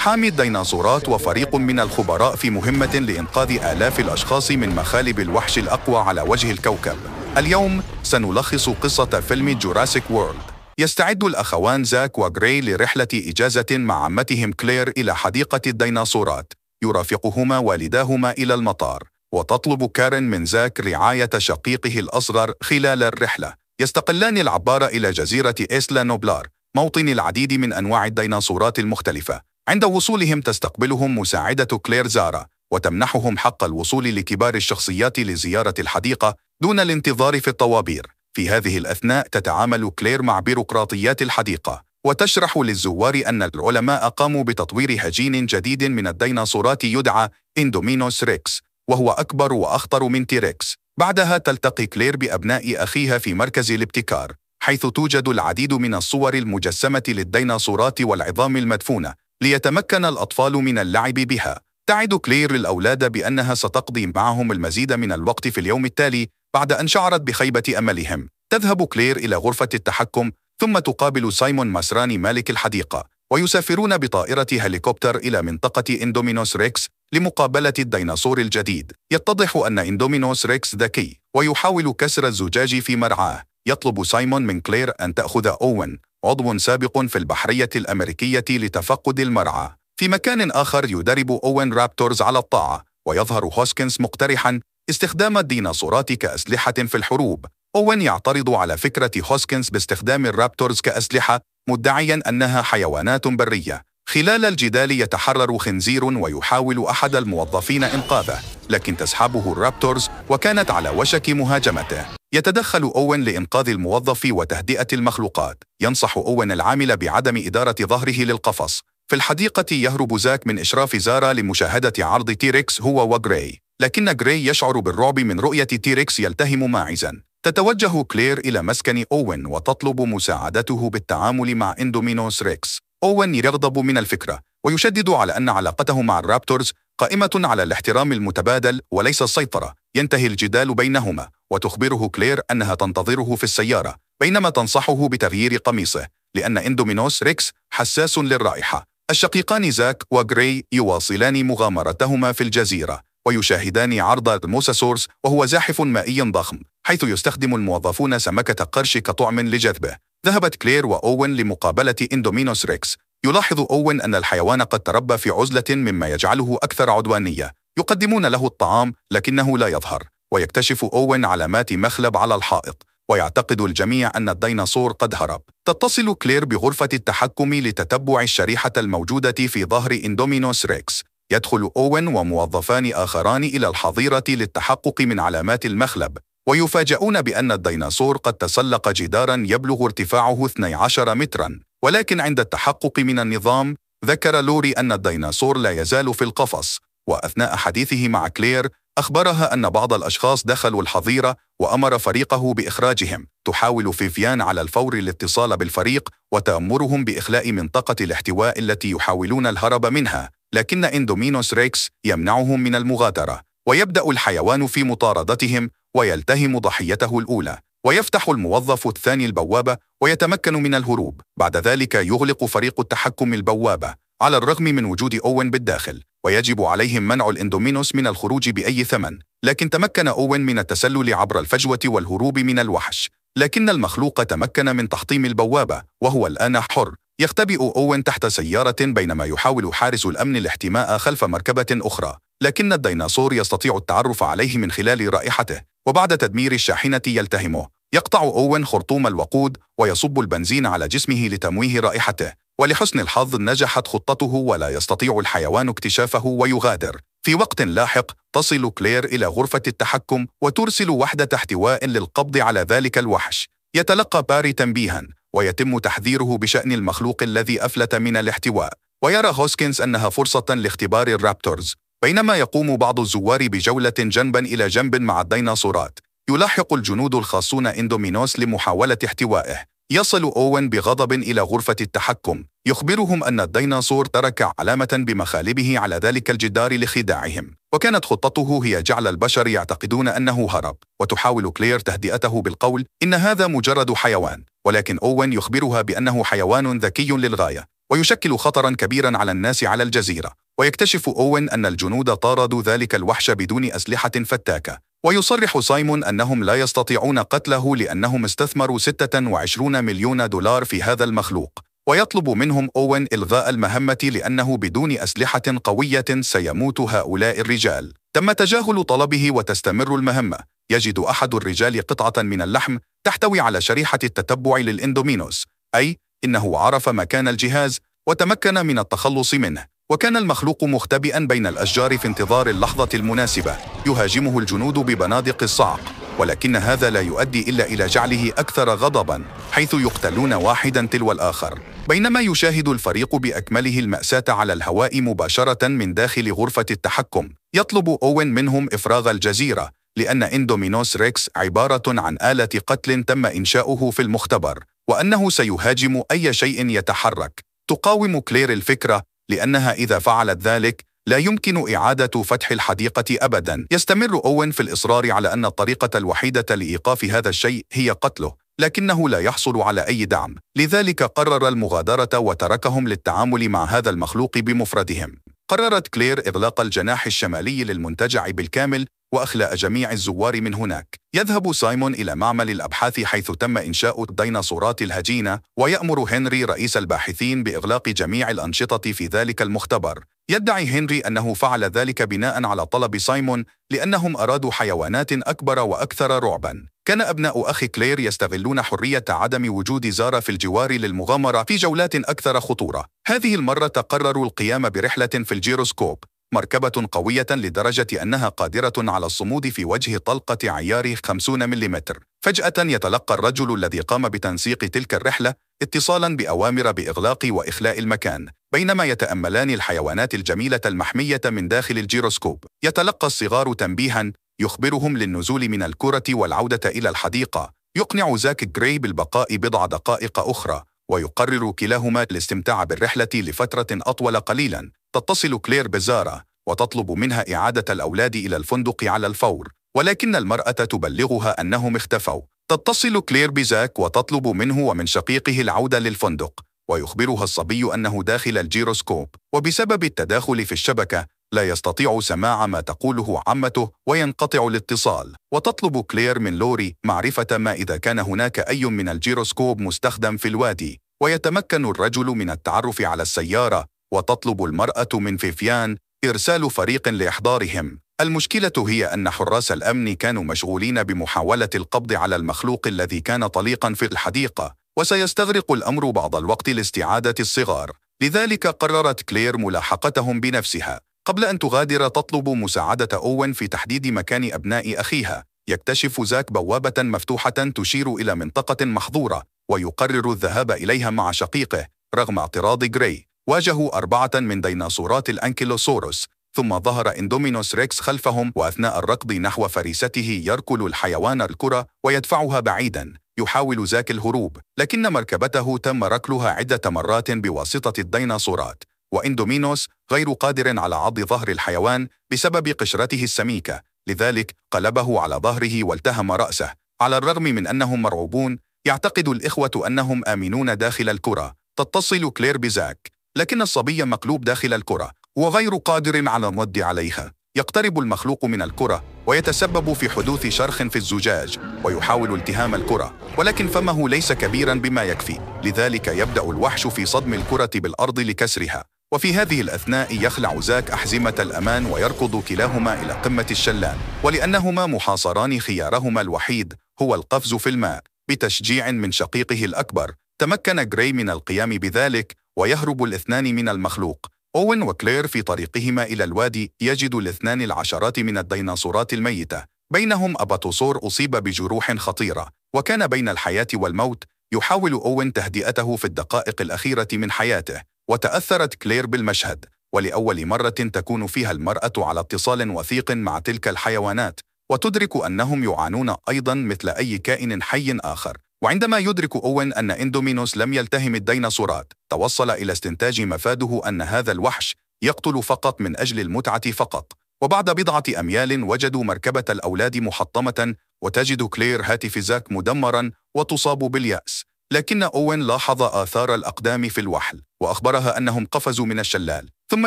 حامي الديناصورات وفريق من الخبراء في مهمة لإنقاذ آلاف الأشخاص من مخالب الوحش الأقوى على وجه الكوكب. اليوم سنلخص قصة فيلم جوراسيك وورلد. يستعد الأخوان زاك وغري لرحلة إجازة مع عمتهم كلير إلى حديقة الديناصورات. يرافقهما والداهما إلى المطار. وتطلب كارن من زاك رعاية شقيقه الأصغر خلال الرحلة. يستقلان العبارة إلى جزيرة إيسلا نوبلار، موطن العديد من أنواع الديناصورات المختلفة. عند وصولهم تستقبلهم مساعدة كلير زارا وتمنحهم حق الوصول لكبار الشخصيات لزيارة الحديقة دون الانتظار في الطوابير في هذه الأثناء تتعامل كلير مع بيروقراطيات الحديقة وتشرح للزوار أن العلماء قاموا بتطوير هجين جديد من الديناصورات يدعى إندومينوس ريكس وهو أكبر وأخطر من تيريكس بعدها تلتقي كلير بأبناء أخيها في مركز الابتكار حيث توجد العديد من الصور المجسمة للديناصورات والعظام المدفونة ليتمكن الأطفال من اللعب بها تعد كلير الأولاد بأنها ستقضي معهم المزيد من الوقت في اليوم التالي بعد أن شعرت بخيبة أملهم تذهب كلير إلى غرفة التحكم ثم تقابل سايمون ماسراني مالك الحديقة ويسافرون بطائرة هليكوبتر إلى منطقة إندومينوس ريكس لمقابلة الديناصور الجديد يتضح أن إندومينوس ريكس ذكي ويحاول كسر الزجاج في مرعاه يطلب سايمون من كلير أن تأخذ أوين عضو سابق في البحرية الأمريكية لتفقد المرعى في مكان آخر يدرب أوين رابتورز على الطاعة ويظهر هوسكنز مقترحا استخدام الديناصورات كأسلحة في الحروب أوين يعترض على فكرة هوسكنز باستخدام الرابتورز كأسلحة مدعيا أنها حيوانات برية خلال الجدال يتحرر خنزير ويحاول أحد الموظفين إنقاذه لكن تسحبه الرابتورز وكانت على وشك مهاجمته يتدخل أوين لإنقاذ الموظف وتهدئة المخلوقات ينصح أوين العامل بعدم إدارة ظهره للقفص في الحديقة يهرب زاك من إشراف زارا لمشاهدة عرض تيريكس هو وغراي لكن غراي يشعر بالرعب من رؤية تيريكس يلتهم ماعزا تتوجه كلير إلى مسكن أوين وتطلب مساعدته بالتعامل مع إندومينوس ريكس أوين يغضب من الفكرة ويشدد على أن علاقته مع الرابتورز قائمة على الاحترام المتبادل وليس السيطرة ينتهي الجدال بينهما وتخبره كلير أنها تنتظره في السيارة بينما تنصحه بتغيير قميصه لأن إندومينوس ريكس حساس للرائحة الشقيقان زاك وغري يواصلان مغامرتهما في الجزيرة ويشاهدان عرض الموساسورس وهو زاحف مائي ضخم حيث يستخدم الموظفون سمكة قرش كطعم لجذبه ذهبت كلير وأوين لمقابلة إندومينوس ريكس يلاحظ أوين أن الحيوان قد تربى في عزلة مما يجعله أكثر عدوانية يقدمون له الطعام لكنه لا يظهر ويكتشف أوين علامات مخلب على الحائط ويعتقد الجميع أن الديناصور قد هرب تتصل كلير بغرفة التحكم لتتبع الشريحة الموجودة في ظهر إندومينوس ريكس يدخل أوين وموظفان آخران إلى الحظيرة للتحقق من علامات المخلب ويفاجؤون بأن الديناصور قد تسلق جدارا يبلغ ارتفاعه 12 مترا ولكن عند التحقق من النظام ذكر لوري أن الديناصور لا يزال في القفص وأثناء حديثه مع كلير أخبرها أن بعض الأشخاص دخلوا الحظيرة وأمر فريقه بإخراجهم تحاول فيفيان على الفور الاتصال بالفريق وتأمرهم بإخلاء منطقة الاحتواء التي يحاولون الهرب منها لكن إندومينوس ريكس يمنعهم من المغادرة ويبدأ الحيوان في مطاردتهم ويلتهم ضحيته الأولى ويفتح الموظف الثاني البوابة ويتمكن من الهروب بعد ذلك يغلق فريق التحكم البوابة على الرغم من وجود أوين بالداخل ويجب عليهم منع الإندومينوس من الخروج بأي ثمن لكن تمكن أوين من التسلل عبر الفجوة والهروب من الوحش لكن المخلوق تمكن من تحطيم البوابة وهو الآن حر يختبئ أوين تحت سيارة بينما يحاول حارس الأمن الاحتماء خلف مركبة أخرى لكن الديناصور يستطيع التعرف عليه من خلال رائحته وبعد تدمير الشاحنة يلتهمه يقطع أوين خرطوم الوقود ويصب البنزين على جسمه لتمويه رائحته ولحسن الحظ نجحت خطته ولا يستطيع الحيوان اكتشافه ويغادر في وقت لاحق تصل كلير إلى غرفة التحكم وترسل وحدة احتواء للقبض على ذلك الوحش يتلقى باري تنبيها ويتم تحذيره بشأن المخلوق الذي أفلت من الاحتواء ويرى هوسكنز أنها فرصة لاختبار الرابتورز بينما يقوم بعض الزوار بجولة جنبا إلى جنب مع الديناصورات يلاحق الجنود الخاصون إندومينوس لمحاولة احتوائه يصل أوين بغضب إلى غرفة التحكم يخبرهم أن الديناصور ترك علامة بمخالبه على ذلك الجدار لخداعهم وكانت خطته هي جعل البشر يعتقدون أنه هرب وتحاول كلير تهدئته بالقول إن هذا مجرد حيوان ولكن أوين يخبرها بأنه حيوان ذكي للغاية ويشكل خطرا كبيرا على الناس على الجزيرة ويكتشف أوين أن الجنود طاردوا ذلك الوحش بدون أسلحة فتاكة ويصرح سايمون أنهم لا يستطيعون قتله لأنهم استثمروا 26 مليون دولار في هذا المخلوق ويطلب منهم أوين إلغاء المهمة لأنه بدون أسلحة قوية سيموت هؤلاء الرجال تم تجاهل طلبه وتستمر المهمة يجد أحد الرجال قطعة من اللحم تحتوي على شريحة التتبع للإندومينوس أي إنه عرف مكان الجهاز وتمكن من التخلص منه وكان المخلوق مختبئا بين الأشجار في انتظار اللحظة المناسبة يهاجمه الجنود ببنادق الصعق ولكن هذا لا يؤدي إلا إلى جعله أكثر غضبا حيث يقتلون واحدا تلو الآخر بينما يشاهد الفريق بأكمله المأساة على الهواء مباشرة من داخل غرفة التحكم يطلب أوين منهم إفراغ الجزيرة لأن إندومينوس ريكس عبارة عن آلة قتل تم إنشاؤه في المختبر وأنه سيهاجم أي شيء يتحرك تقاوم كلير الفكرة لأنها إذا فعلت ذلك لا يمكن إعادة فتح الحديقة أبدا يستمر أوين في الإصرار على أن الطريقة الوحيدة لإيقاف هذا الشيء هي قتله لكنه لا يحصل على أي دعم لذلك قرر المغادرة وتركهم للتعامل مع هذا المخلوق بمفردهم قررت كلير إغلاق الجناح الشمالي للمنتجع بالكامل وأخلاء جميع الزوار من هناك. يذهب سايمون إلى معمل الأبحاث حيث تم إنشاء الديناصورات الهجينة، ويأمر هنري رئيس الباحثين بإغلاق جميع الأنشطة في ذلك المختبر. يدعي هنري أنه فعل ذلك بناء على طلب سايمون لأنهم أرادوا حيوانات أكبر وأكثر رعباً. كان أبناء أخي كلير يستغلون حرية عدم وجود زارة في الجوار للمغامرة في جولات أكثر خطورة. هذه المرة قرروا القيام برحلة في الجيروسكوب، مركبة قوية لدرجة أنها قادرة على الصمود في وجه طلقة عيار 50 ملم فجأة يتلقى الرجل الذي قام بتنسيق تلك الرحلة اتصالا بأوامر بإغلاق وإخلاء المكان بينما يتأملان الحيوانات الجميلة المحمية من داخل الجيروسكوب يتلقى الصغار تنبيها يخبرهم للنزول من الكرة والعودة إلى الحديقة يقنع زاك جري بالبقاء بضع دقائق أخرى ويقرر كلاهما الاستمتاع بالرحلة لفترة أطول قليلا تتصل كلير بزارة وتطلب منها إعادة الأولاد إلى الفندق على الفور ولكن المرأة تبلغها أنهم اختفوا تتصل كلير بزاك وتطلب منه ومن شقيقه العودة للفندق ويخبرها الصبي أنه داخل الجيروسكوب وبسبب التداخل في الشبكة لا يستطيع سماع ما تقوله عمته وينقطع الاتصال وتطلب كلير من لوري معرفة ما إذا كان هناك أي من الجيروسكوب مستخدم في الوادي ويتمكن الرجل من التعرف على السيارة وتطلب المرأة من فيفيان إرسال فريق لإحضارهم المشكلة هي أن حراس الأمن كانوا مشغولين بمحاولة القبض على المخلوق الذي كان طليقا في الحديقة وسيستغرق الأمر بعض الوقت لاستعادة الصغار لذلك قررت كلير ملاحقتهم بنفسها قبل أن تغادر تطلب مساعدة أوين في تحديد مكان أبناء أخيها يكتشف زاك بوابة مفتوحة تشير إلى منطقة محظورة ويقرر الذهاب إليها مع شقيقه رغم اعتراض غري واجهوا أربعة من ديناصورات الأنكيلوسوروس ثم ظهر إندومينوس ريكس خلفهم وأثناء الركض نحو فريسته يركل الحيوان الكرة ويدفعها بعيدا يحاول زاك الهروب لكن مركبته تم ركلها عدة مرات بواسطة الديناصورات وإندومينوس غير قادر على عض ظهر الحيوان بسبب قشرته السميكة لذلك قلبه على ظهره والتهم رأسه على الرغم من أنهم مرعوبون يعتقد الإخوة أنهم آمنون داخل الكرة تتصل كلير بزاك لكن الصبي مقلوب داخل الكرة وغير قادر على الرد عليها يقترب المخلوق من الكرة ويتسبب في حدوث شرخ في الزجاج ويحاول التهام الكرة ولكن فمه ليس كبيرا بما يكفي لذلك يبدأ الوحش في صدم الكرة بالأرض لكسرها وفي هذه الأثناء يخلع زاك أحزمة الأمان ويركض كلاهما إلى قمة الشلال ولأنهما محاصران خيارهما الوحيد هو القفز في الماء بتشجيع من شقيقه الأكبر تمكن جراي من القيام بذلك ويهرب الاثنان من المخلوق أوين وكلير في طريقهما إلى الوادي يجد الاثنان العشرات من الديناصورات الميتة بينهم أباتوسور أصيب بجروح خطيرة وكان بين الحياة والموت يحاول أوين تهدئته في الدقائق الأخيرة من حياته وتأثرت كلير بالمشهد ولأول مرة تكون فيها المرأة على اتصال وثيق مع تلك الحيوانات وتدرك أنهم يعانون أيضا مثل أي كائن حي آخر وعندما يدرك أوين أن إندومينوس لم يلتهم الديناصورات توصل إلى استنتاج مفاده أن هذا الوحش يقتل فقط من أجل المتعة فقط وبعد بضعة أميال وجدوا مركبة الأولاد محطمة وتجد كلير هاتف زاك مدمرا وتصاب باليأس لكن أوين لاحظ آثار الأقدام في الوحل وأخبرها أنهم قفزوا من الشلال ثم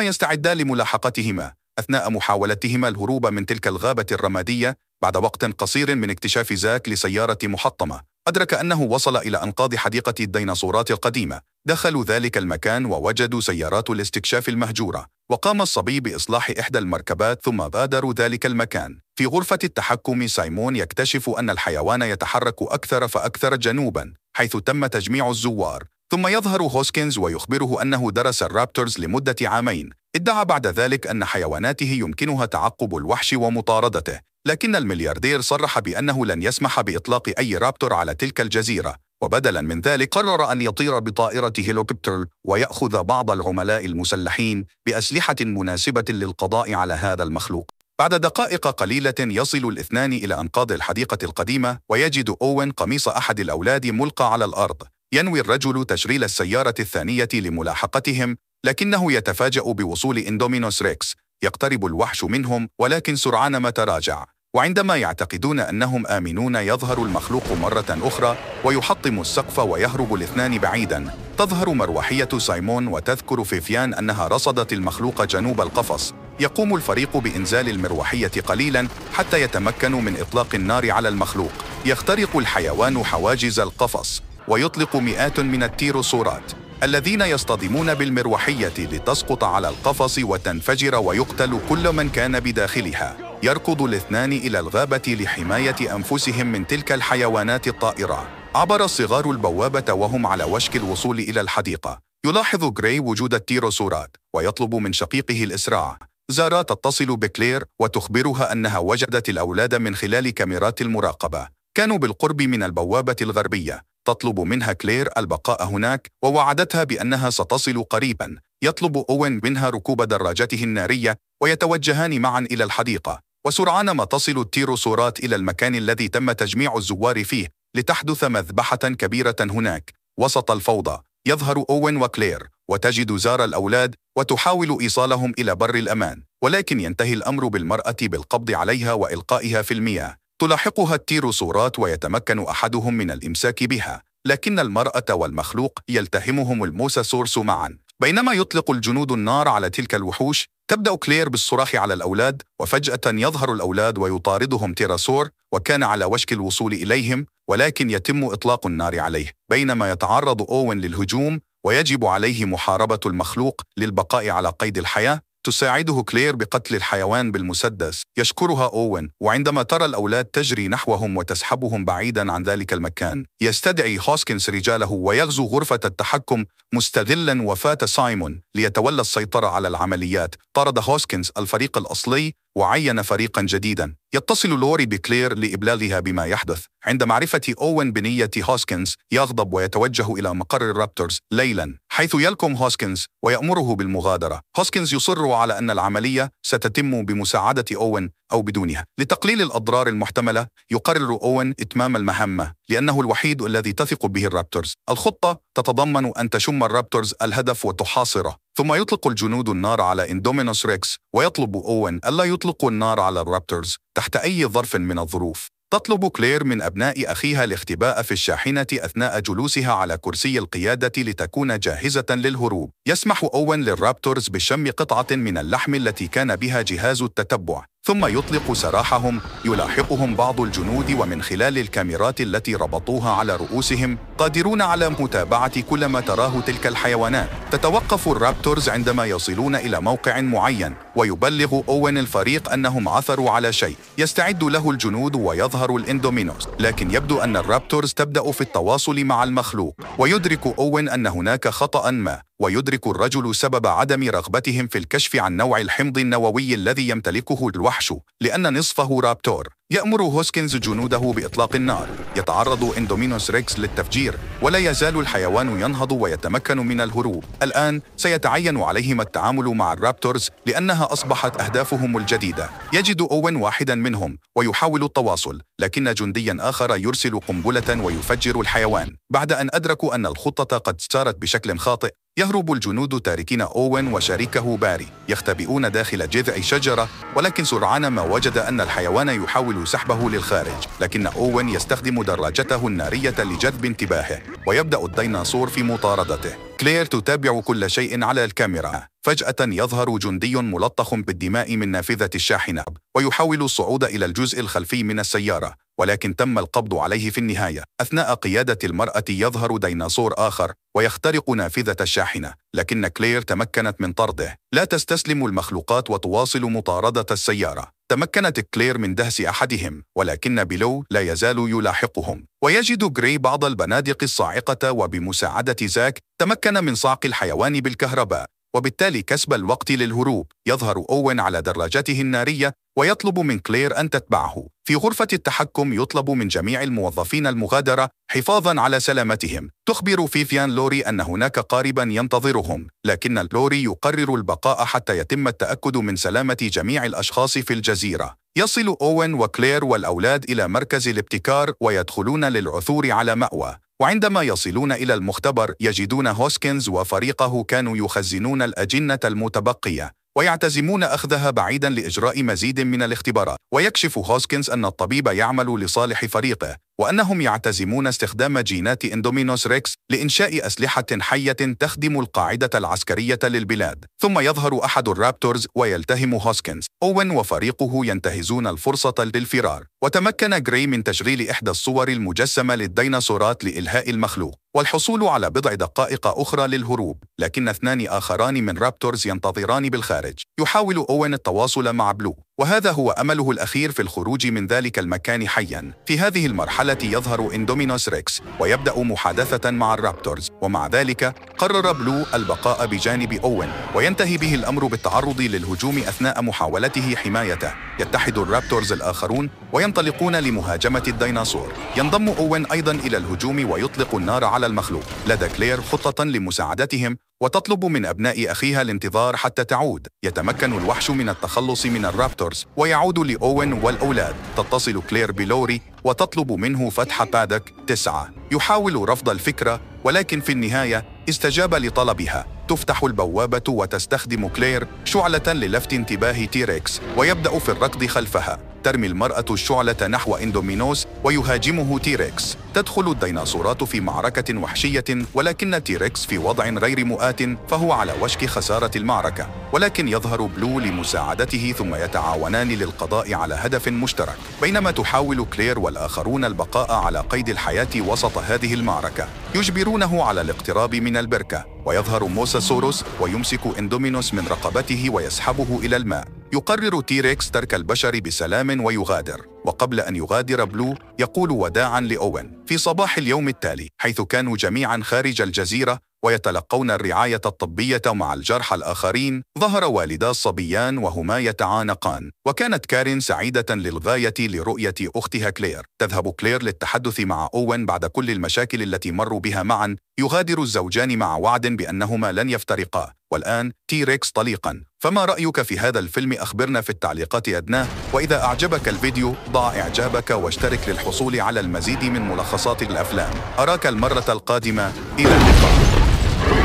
يستعدا لملاحقتهما أثناء محاولتهما الهروب من تلك الغابة الرمادية بعد وقت قصير من اكتشاف زاك لسيارة محطمة أدرك أنه وصل إلى أنقاض حديقة الديناصورات القديمة دخلوا ذلك المكان ووجدوا سيارات الاستكشاف المهجورة وقام الصبي بإصلاح إحدى المركبات ثم بادروا ذلك المكان في غرفة التحكم سايمون يكتشف أن الحيوان يتحرك أكثر فأكثر جنوبا حيث تم تجميع الزوار ثم يظهر هوسكنز ويخبره أنه درس الرابترز لمدة عامين ادعى بعد ذلك أن حيواناته يمكنها تعقب الوحش ومطاردته لكن الملياردير صرح بأنه لن يسمح بإطلاق أي رابتور على تلك الجزيرة وبدلا من ذلك قرر أن يطير بطائرة هيلوكوبتر ويأخذ بعض العملاء المسلحين بأسلحة مناسبة للقضاء على هذا المخلوق بعد دقائق قليلة يصل الاثنان إلى أنقاض الحديقة القديمة ويجد أوين قميص أحد الأولاد ملقى على الأرض ينوي الرجل تشغيل السيارة الثانية لملاحقتهم لكنه يتفاجأ بوصول إندومينوس ريكس يقترب الوحش منهم ولكن سرعان ما تراجع وعندما يعتقدون أنهم آمنون يظهر المخلوق مرة أخرى ويحطم السقف ويهرب الاثنان بعيدا تظهر مروحية سايمون وتذكر فيفيان أنها رصدت المخلوق جنوب القفص يقوم الفريق بإنزال المروحية قليلا حتى يتمكنوا من إطلاق النار على المخلوق يخترق الحيوان حواجز القفص ويطلق مئات من التيروسورات الذين يصطدمون بالمروحية لتسقط على القفص وتنفجر ويقتل كل من كان بداخلها يركض الاثنان إلى الغابة لحماية أنفسهم من تلك الحيوانات الطائرة عبر الصغار البوابة وهم على وشك الوصول إلى الحديقة يلاحظ غراي وجود التيروسورات ويطلب من شقيقه الإسراع زارا تتصل بكلير وتخبرها أنها وجدت الأولاد من خلال كاميرات المراقبة كانوا بالقرب من البوابة الغربية تطلب منها كلير البقاء هناك ووعدتها بأنها ستصل قريبا يطلب أوين منها ركوب دراجته النارية ويتوجهان معا إلى الحديقة وسرعان ما تصل التيروسورات إلى المكان الذي تم تجميع الزوار فيه لتحدث مذبحة كبيرة هناك وسط الفوضى يظهر أوين وكلير وتجد زار الأولاد وتحاول إيصالهم إلى بر الأمان ولكن ينتهي الأمر بالمرأة بالقبض عليها وإلقائها في المياه تلاحقها التيروسورات ويتمكن أحدهم من الإمساك بها لكن المرأة والمخلوق يلتهمهم الموساسورس معا بينما يطلق الجنود النار على تلك الوحوش تبدأ كلير بالصراخ على الأولاد وفجأة يظهر الأولاد ويطاردهم تيراسور وكان على وشك الوصول إليهم ولكن يتم إطلاق النار عليه بينما يتعرض أوين للهجوم ويجب عليه محاربة المخلوق للبقاء على قيد الحياة تساعده كلير بقتل الحيوان بالمسدس يشكرها أوين وعندما ترى الأولاد تجري نحوهم وتسحبهم بعيدا عن ذلك المكان يستدعي هوسكنز رجاله ويغزو غرفة التحكم مستذلا وفاة سايمون ليتولى السيطرة على العمليات طرد هوسكنز الفريق الأصلي وعين فريقا جديدا يتصل لوري بكلير لإبلاغها بما يحدث عند معرفة أوين بنية هوسكنز يغضب ويتوجه إلى مقر الرابترز ليلا حيث يلكم هوسكنز ويأمره بالمغادرة هوسكنز يصر على أن العملية ستتم بمساعدة أوين أو بدونها لتقليل الأضرار المحتملة يقرر أوين إتمام المهمة لأنه الوحيد الذي تثق به الرابترز الخطة تتضمن أن تشم الرابترز الهدف وتحاصره ثم يطلق الجنود النار على إندومينوس ريكس ويطلب أوين ألا يطلقوا النار على الرابترز تحت أي ظرف من الظروف تطلب كلير من أبناء أخيها الاختباء في الشاحنة أثناء جلوسها على كرسي القيادة لتكون جاهزة للهروب. يسمح أوين للرابتورز بشم قطعة من اللحم التي كان بها جهاز التتبع، ثم يطلق سراحهم، يلاحقهم بعض الجنود ومن خلال الكاميرات التي ربطوها على رؤوسهم، قادرون على متابعة كل ما تراه تلك الحيوانات. تتوقف الرابتورز عندما يصلون إلى موقع معين ويبلغ أوين الفريق أنهم عثروا على شيء يستعد له الجنود ويظهر الإندومينوس لكن يبدو أن الرابتورز تبدأ في التواصل مع المخلوق ويدرك أوين أن هناك خطأ ما ويدرك الرجل سبب عدم رغبتهم في الكشف عن نوع الحمض النووي الذي يمتلكه الوحش لأن نصفه رابتور يأمر هوسكنز جنوده بإطلاق النار يتعرض إندومينوس ريكس للتفجير ولا يزال الحيوان ينهض ويتمكن من الهروب الآن سيتعين عليهم التعامل مع الرابتورز لأنها أصبحت أهدافهم الجديدة يجد أوين واحدا منهم ويحاول التواصل لكن جنديا آخر يرسل قنبلة ويفجر الحيوان بعد أن أدركوا أن الخطة قد سارت بشكل خاطئ يهرب الجنود تاركين أوين وشريكه باري يختبئون داخل جذع شجرة ولكن سرعان ما وجد أن الحيوان يحاول سحبه للخارج لكن أوين يستخدم دراجته النارية لجذب انتباهه ويبدأ الديناصور في مطاردته كلير تتابع كل شيء على الكاميرا فجأة يظهر جندي ملطخ بالدماء من نافذة الشاحنة ويحاول الصعود إلى الجزء الخلفي من السيارة ولكن تم القبض عليه في النهاية أثناء قيادة المرأة يظهر ديناصور آخر ويخترق نافذة الشاحنة لكن كلير تمكنت من طرده لا تستسلم المخلوقات وتواصل مطاردة السيارة تمكنت كلير من دهس أحدهم ولكن بلو لا يزال يلاحقهم ويجد غري بعض البنادق الصاعقة وبمساعدة زاك تمكن من صعق الحيوان بالكهرباء وبالتالي كسب الوقت للهروب يظهر أوين على دراجته النارية ويطلب من كلير أن تتبعه في غرفة التحكم يطلب من جميع الموظفين المغادرة حفاظا على سلامتهم تخبر فيفيان لوري أن هناك قاربا ينتظرهم لكن لوري يقرر البقاء حتى يتم التأكد من سلامة جميع الأشخاص في الجزيرة يصل أوين وكلير والأولاد إلى مركز الابتكار ويدخلون للعثور على مأوى وعندما يصلون إلى المختبر يجدون هوسكنز وفريقه كانوا يخزنون الأجنة المتبقية ويعتزمون أخذها بعيدا لإجراء مزيد من الاختبارات ويكشف هوسكنز أن الطبيب يعمل لصالح فريقه وأنهم يعتزمون استخدام جينات إندومينوس ريكس لإنشاء أسلحة حية تخدم القاعدة العسكرية للبلاد ثم يظهر أحد الرابتورز ويلتهم هوسكنز أوين وفريقه ينتهزون الفرصة للفرار وتمكن غري من تشغيل إحدى الصور المجسمة للديناصورات لإلهاء المخلوق والحصول على بضع دقائق أخرى للهروب لكن اثنان آخران من رابتورز ينتظران بالخارج يحاول أوين التواصل مع بلو وهذا هو أمله الأخير في الخروج من ذلك المكان حياً. في هذه المرحلة يظهر إندومينوس ريكس ويبدأ محادثة مع الرابتورز، ومع ذلك قرر بلو البقاء بجانب أوين، وينتهي به الأمر بالتعرض للهجوم أثناء محاولته حمايته. يتحد الرابتورز الآخرون وينطلقون لمهاجمة الديناصور. ينضم أوين أيضاً إلى الهجوم ويطلق النار على المخلوق. لدى كلير خطة لمساعدتهم وتطلب من أبناء أخيها الانتظار حتى تعود يتمكن الوحش من التخلص من الرابتورز ويعود لأوين والأولاد تتصل كلير بلوري وتطلب منه فتح بادك تسعة يحاول رفض الفكرة ولكن في النهاية استجاب لطلبها تفتح البوابة وتستخدم كلير شعلة للفت انتباه تيريكس ويبدأ في الركض خلفها ترمي المرأة الشعلة نحو إندومينوس ويهاجمه تيريكس تدخل الديناصورات في معركة وحشية ولكن تيريكس في وضع غير مؤات فهو على وشك خسارة المعركة ولكن يظهر بلو لمساعدته ثم يتعاونان للقضاء على هدف مشترك بينما تحاول كلير والآخرون البقاء على قيد الحياة وسط هذه المعركة يجبرونه على الاقتراب من البركة ويظهر موسى سوروس ويمسك اندومينوس من رقبته ويسحبه إلى الماء يقرر تيريكس ترك البشر بسلام ويغادر وقبل أن يغادر بلو يقول وداعا لأوين في صباح اليوم التالي حيث كانوا جميعا خارج الجزيرة ويتلقون الرعاية الطبية مع الجرحى الآخرين ظهر والدا الصبيان وهما يتعانقان وكانت كارين سعيدة للغاية لرؤية أختها كلير تذهب كلير للتحدث مع أوين بعد كل المشاكل التي مروا بها معا يغادر الزوجان مع وعد بأنهما لن يفترقا والآن تي ريكس طليقا فما رأيك في هذا الفيلم أخبرنا في التعليقات أدناه وإذا أعجبك الفيديو ضع إعجابك واشترك للحصول على المزيد من ملخصات الأفلام أراك المرة القادمة إلى اللقاء